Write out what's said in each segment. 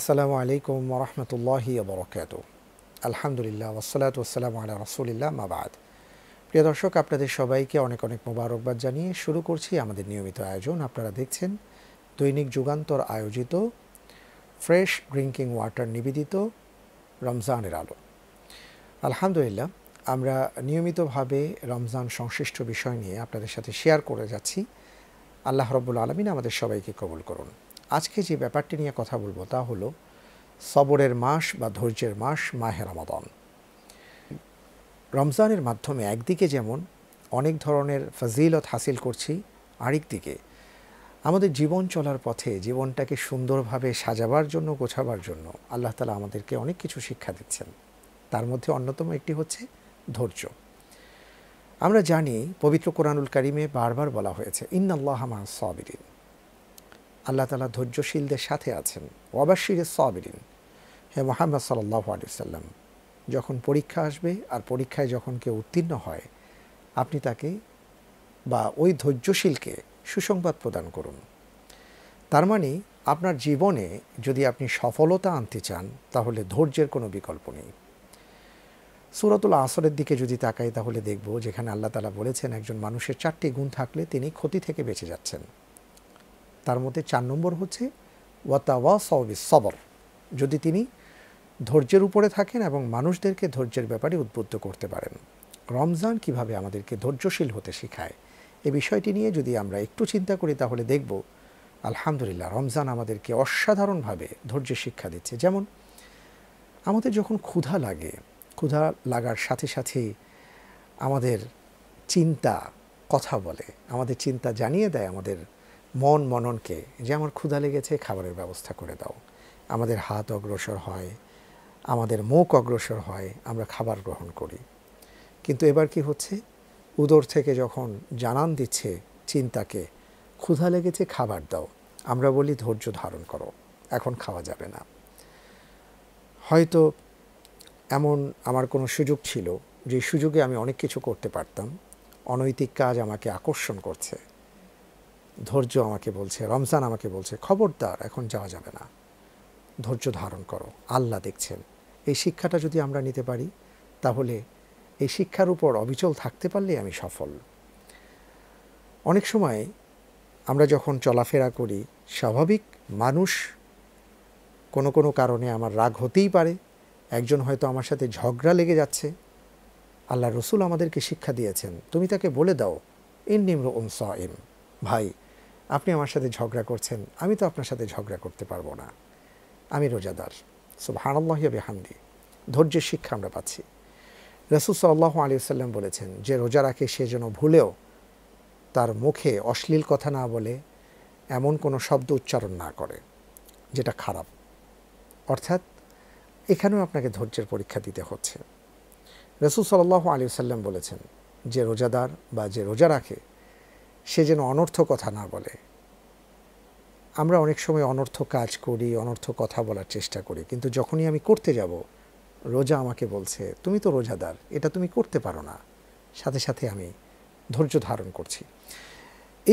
আসসালামু আলাইকুম রহমতুল্লাহি বরকাত আলহামদুলিল্লাহ ওসালাত ওসালাম আলা রসুলিল্লাহ মাবাদ প্রিয় দর্শক আপনাদের সবাইকে অনেক অনেক মোবারকবাদ জানিয়ে শুরু করছি আমাদের নিয়মিত আয়োজন আপনারা দেখছেন দৈনিক যুগান্তর আয়োজিত ফ্রেশ ড্রিঙ্কিং ওয়াটার নিবেদিত রমজানের আলো আলহামদুলিল্লাহ আমরা নিয়মিতভাবে রমজান সংশ্লিষ্ট বিষয় নিয়ে আপনাদের সাথে শেয়ার করে যাচ্ছি আল্লাহ রব্বুল আলমিন আমাদের সবাইকে কবুল করুন আজকে যে ব্যাপারটি নিয়ে কথা বলবো তা হলো সবরের মাস বা ধৈর্যের মাস মাহে রমাদন রমজানের মাধ্যমে একদিকে যেমন অনেক ধরনের ফজিলত হাসিল করছি আরেক দিকে আমাদের জীবন চলার পথে জীবনটাকে সুন্দরভাবে সাজাবার জন্য গোছাবার জন্য আল্লাহ আল্লাহতালা আমাদেরকে অনেক কিছু শিক্ষা দিচ্ছেন তার মধ্যে অন্যতম একটি হচ্ছে ধৈর্য আমরা জানি পবিত্র কোরআনুল কারিমে বারবার বলা হয়েছে ইন্নআল্লাহ মা সাবিরিন আল্লাহ তালা ধৈর্যশীলদের সাথে আছেন অবাশির সাবিরিন হে মোহাম্মদ সাল্লাহ সাল্লাম যখন পরীক্ষা আসবে আর পরীক্ষায় যখন কেউ উত্তীর্ণ হয় আপনি তাকে বা ওই ধৈর্যশীলকে সুসংবাদ প্রদান করুন তার মানে আপনার জীবনে যদি আপনি সফলতা আনতে চান তাহলে ধৈর্যের কোনো বিকল্প নেই সুরতুল আসরের দিকে যদি তাকাই তাহলে দেখব যেখানে আল্লাহ তালা বলেছেন একজন মানুষের চারটি গুণ থাকলে তিনি ক্ষতি থেকে বেঁচে যাচ্ছেন তার মধ্যে চার নম্বর হচ্ছে ওয়াতাওয়া সবিস সবর যদি তিনি ধৈর্যের উপরে থাকেন এবং মানুষদেরকে ধৈর্যের ব্যাপারে উদ্বুদ্ধ করতে পারেন রমজান কিভাবে আমাদেরকে ধৈর্যশীল হতে শেখায় এ বিষয়টি নিয়ে যদি আমরা একটু চিন্তা করি তাহলে দেখব আলহামদুলিল্লাহ রমজান আমাদেরকে অসাধারণভাবে ধৈর্যের শিক্ষা দিচ্ছে যেমন আমাদের যখন ক্ষুধা লাগে ক্ষুধা লাগার সাথে সাথে আমাদের চিন্তা কথা বলে আমাদের চিন্তা জানিয়ে দেয় আমাদের মন মননকে যে আমার ক্ষুধা লেগেছে খাবারের ব্যবস্থা করে দাও আমাদের হাত অগ্রসর হয় আমাদের মুখ অগ্রসর হয় আমরা খাবার গ্রহণ করি কিন্তু এবার কি হচ্ছে উদর থেকে যখন জানান দিচ্ছে চিন্তাকে ক্ষুধা লেগেছে খাবার দাও আমরা বলি ধৈর্য ধারণ করো এখন খাওয়া যাবে না হয়তো এমন আমার কোনো সুযোগ ছিল যে সুযোগে আমি অনেক কিছু করতে পারতাম অনৈতিক কাজ আমাকে আকর্ষণ করছে ধৈর্য আমাকে বলছে রমজান আমাকে বলছে খবরদার এখন যাওয়া যাবে না ধৈর্য ধারণ করো আল্লাহ দেখছেন এই শিক্ষাটা যদি আমরা নিতে পারি তাহলে এই শিক্ষার উপর অবিচল থাকতে পারলে আমি সফল অনেক সময় আমরা যখন চলাফেরা করি স্বাভাবিক মানুষ কোনো কোনো কারণে আমার রাগ হতেই পারে একজন হয়তো আমার সাথে ঝগড়া লেগে যাচ্ছে আল্লাহ রসুল আমাদেরকে শিক্ষা দিয়েছেন তুমি তাকে বলে দাও ইন নিম্র উম এম ভাই আপনি আমার সাথে ঝগড়া করছেন আমি তো আপনার সাথে ঝগড়া করতে পারবো না আমি রোজাদার সো ভানাল্লাহিয়া বেহান্দি ধৈর্যের শিক্ষা আমরা পাচ্ছি রসুল সাল্লাহ আলিয়াল্লাম বলেছেন যে রোজা রাখে সে যেন ভুলেও তার মুখে অশ্লীল কথা না বলে এমন কোনো শব্দ উচ্চারণ না করে যেটা খারাপ অর্থাৎ এখানেও আপনাকে ধৈর্যের পরীক্ষা দিতে হচ্ছে রসুল সাল্লাহ আলিয়াল্লাম বলেছেন যে রোজাদার বা যে রোজা রাখে সে যেন অনর্থ কথা না বলে আমরা অনেক সময় অনর্থ কাজ করি অনর্থ কথা বলার চেষ্টা করি কিন্তু যখনই আমি করতে যাব রোজা আমাকে বলছে তুমি তো রোজাদার এটা তুমি করতে পারো না সাথে সাথে আমি ধৈর্য ধারণ করছি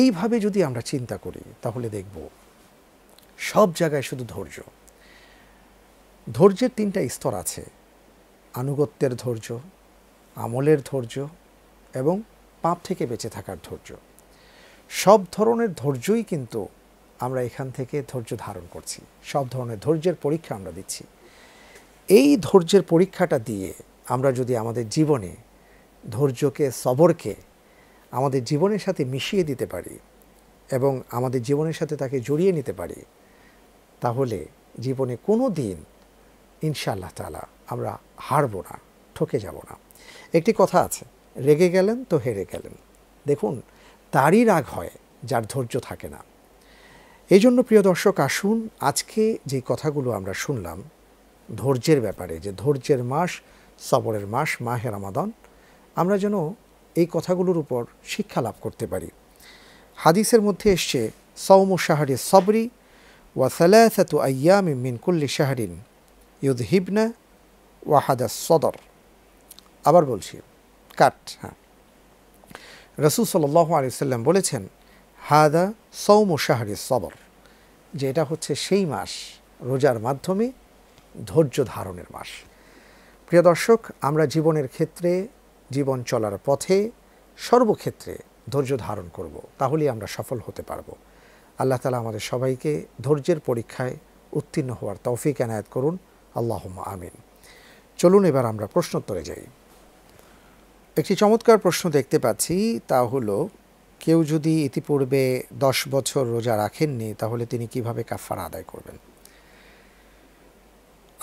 এইভাবে যদি আমরা চিন্তা করি তাহলে দেখব সব জায়গায় শুধু ধৈর্য ধৈর্যের তিনটা স্তর আছে আনুগত্যের ধৈর্য আমলের ধৈর্য এবং পাপ থেকে বেঁচে থাকার ধৈর্য সব ধরনের ধৈর্যই কিন্তু আমরা এখান থেকে ধৈর্য ধারণ করছি সব ধরনের ধৈর্যের পরীক্ষা আমরা দিচ্ছি এই ধৈর্যের পরীক্ষাটা দিয়ে আমরা যদি আমাদের জীবনে ধৈর্যকে সবরকে আমাদের জীবনের সাথে মিশিয়ে দিতে পারি এবং আমাদের জীবনের সাথে তাকে জড়িয়ে নিতে পারি তাহলে জীবনে কোনো দিন ইনশাআল্লাহ তালা আমরা হারব না ঠকে যাব না একটি কথা আছে রেগে গেলেন তো হেরে গেলেন দেখুন তারই রাগ হয় যার ধৈর্য থাকে না এই জন্য প্রিয় দর্শক আসুন আজকে যে কথাগুলো আমরা শুনলাম ধৈর্যের ব্যাপারে যে ধৈর্যের মাস সবরের মাস মাহের আমাদন আমরা যেন এই কথাগুলোর উপর শিক্ষা লাভ করতে পারি হাদিসের মধ্যে এসছে সৌম শাহরি সবরি ওয়া সালাসাতু মিন মিনকুল্লি শাহরিন ইউদ হিবনা ওয়াহাদা সদর আবার বলছি কাট হ্যাঁ রসুল সাল্লাহ আলিয়াল্লাম বলেছেন হাদা সৌম শাহরি সবর যে এটা হচ্ছে সেই মাস রোজার মাধ্যমে ধৈর্য ধারণের মাস প্রিয় দর্শক আমরা জীবনের ক্ষেত্রে জীবন চলার পথে সর্বক্ষেত্রে ধৈর্য ধারণ করব তাহলে আমরা সফল হতে পারব আল্লাহ তালা আমাদের সবাইকে ধৈর্যের পরীক্ষায় উত্তীর্ণ হওয়ার তৌফিক এনায়াত করুন আল্লাহ আমিন চলুন এবার আমরা প্রশ্নোত্তরে যাই একটি চমৎকার প্রশ্ন দেখতে পাচ্ছি তা হলো কেউ যদি ইতিপূর্বে দশ বছর রোজা রাখেননি তাহলে তিনি কিভাবে কাফার আদায় করবেন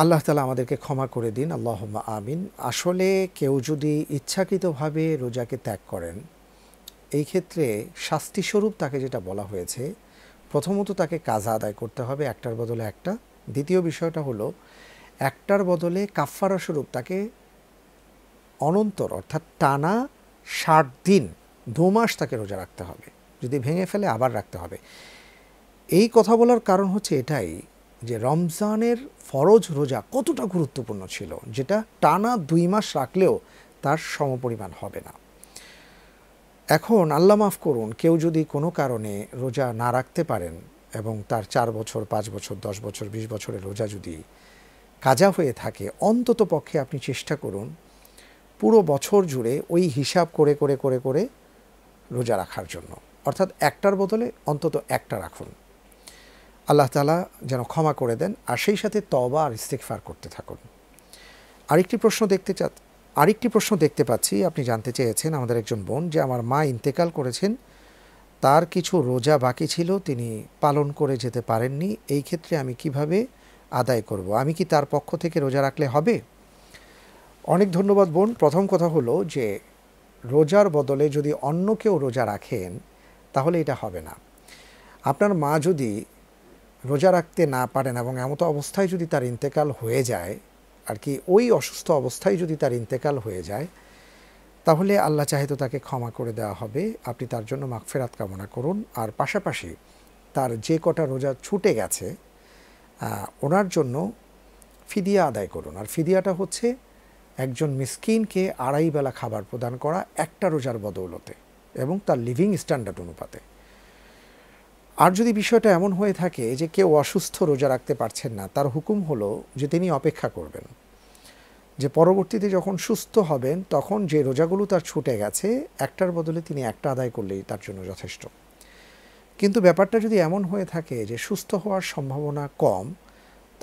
আল্লাহ তালা আমাদেরকে ক্ষমা করে দিন আল্লাহ আমিন আসলে কেউ যদি ইচ্ছাকৃতভাবে রোজাকে ত্যাগ করেন এই ক্ষেত্রে শাস্তিস্বরূপ তাকে যেটা বলা হয়েছে প্রথমত তাকে কাজা আদায় করতে হবে একটার বদলে একটা দ্বিতীয় বিষয়টা হলো একটার বদলে কাফারা স্বরূপ তাকে অনন্তর অর্থাৎ টানা ষাট দিন দু মাস তাকে রোজা রাখতে হবে যদি ভেঙে ফেলে আবার রাখতে হবে এই কথা বলার কারণ হচ্ছে এটাই যে রমজানের ফরজ রোজা কতটা গুরুত্বপূর্ণ ছিল যেটা টানা দুই মাস রাখলেও তার সমপরিমাণ হবে না এখন আল্লাহ মাফ করুন কেউ যদি কোনো কারণে রোজা না রাখতে পারেন এবং তার চার বছর পাঁচ বছর দশ বছর বিশ বছরের রোজা যদি কাজা হয়ে থাকে অন্তত পক্ষে আপনি চেষ্টা করুন পুরো বছর জুড়ে ওই হিসাব করে করে করে করে রোজা রাখার জন্য অর্থাৎ একটার বদলে অন্তত একটা রাখুন আল্লাহ তালা যেন ক্ষমা করে দেন আর সেই সাথে তবা আর ইস্তেকফার করতে থাকুন আরেকটি প্রশ্ন দেখতে চা আরেকটি প্রশ্ন দেখতে পাচ্ছি আপনি জানতে চেয়েছেন আমাদের একজন বোন যে আমার মা ইন্তেকাল করেছেন তার কিছু রোজা বাকি ছিল তিনি পালন করে যেতে পারেননি এই ক্ষেত্রে আমি কিভাবে আদায় করব আমি কি তার পক্ষ থেকে রোজা রাখলে হবে অনেক ধন্যবাদ বোন প্রথম কথা হলো যে রোজার বদলে যদি অন্য কেউ রোজা রাখেন তাহলে এটা হবে না আপনার মা যদি রোজা রাখতে না পারেন এবং এমত অবস্থায় যদি তার ইন্তেকাল হয়ে যায় আর কি ওই অসুস্থ অবস্থায় যদি তার ইন্তেকাল হয়ে যায় তাহলে আল্লাহ তো তাকে ক্ষমা করে দেওয়া হবে আপনি তার জন্য ফেরাত কামনা করুন আর পাশাপাশি তার যে কটা রোজা ছুটে গেছে ওনার জন্য ফিদিয়া আদায় করুন আর ফিদিয়াটা হচ্ছে একজন মিসকিনকে আড়াই বেলা খাবার প্রদান করা একটা রোজার বদৌলতে এবং তার লিভিং স্ট্যান্ডার্ড অনুপাতে আর যদি বিষয়টা এমন হয়ে থাকে যে কেউ অসুস্থ রোজা রাখতে পারছেন না তার হুকুম হলো যে তিনি অপেক্ষা করবেন যে পরবর্তীতে যখন সুস্থ হবেন তখন যে রোজাগুলো তার ছুটে গেছে একটার বদলে তিনি একটা আদায় করলেই তার জন্য যথেষ্ট কিন্তু ব্যাপারটা যদি এমন হয়ে থাকে যে সুস্থ হওয়ার সম্ভাবনা কম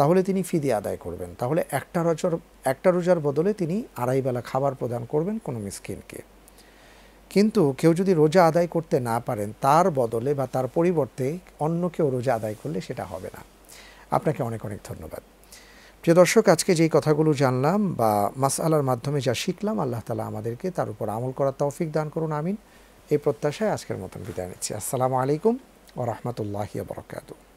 তাহলে তিনি ফিদি আদায় করবেন তাহলে একটা রোজার একটা রোজার বদলে তিনি আড়াই বেলা খাবার প্রদান করবেন কোনো মিসকিনকে কিন্তু কেউ যদি রোজা আদায় করতে না পারেন তার বদলে বা তার পরিবর্তে অন্য কেউ রোজা আদায় করলে সেটা হবে না আপনাকে অনেক অনেক ধন্যবাদ প্রিয় দর্শক আজকে যেই কথাগুলো জানলাম বা মাসআলার মাধ্যমে যা শিখলাম আল্লাহ তালা আমাদেরকে তার উপর আমল করার তৌফিক দান করুন আমিন এই প্রত্যাশায় আজকের মতন বিদায় নিচ্ছি আসসালামু আলাইকুম ও রহমতুল্লাহ বরকাতু